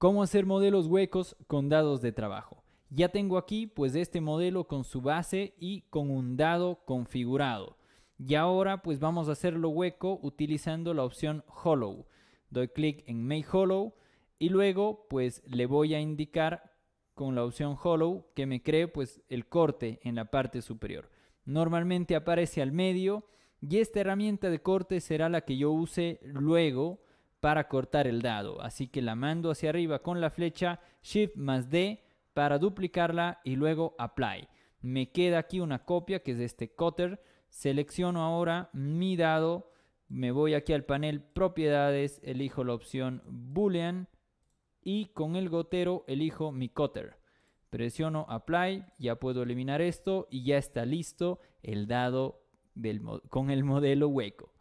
¿Cómo hacer modelos huecos con dados de trabajo? Ya tengo aquí pues este modelo con su base y con un dado configurado. Y ahora pues vamos a hacerlo hueco utilizando la opción Hollow. Doy clic en Make Hollow y luego pues le voy a indicar con la opción Hollow que me cree pues el corte en la parte superior. Normalmente aparece al medio y esta herramienta de corte será la que yo use luego para cortar el dado. Así que la mando hacia arriba con la flecha Shift más D para duplicarla y luego Apply. Me queda aquí una copia que es de este cutter. Selecciono ahora mi dado. Me voy aquí al panel propiedades, elijo la opción boolean y con el gotero elijo mi cutter. Presiono apply, ya puedo eliminar esto y ya está listo el dado con el modelo hueco.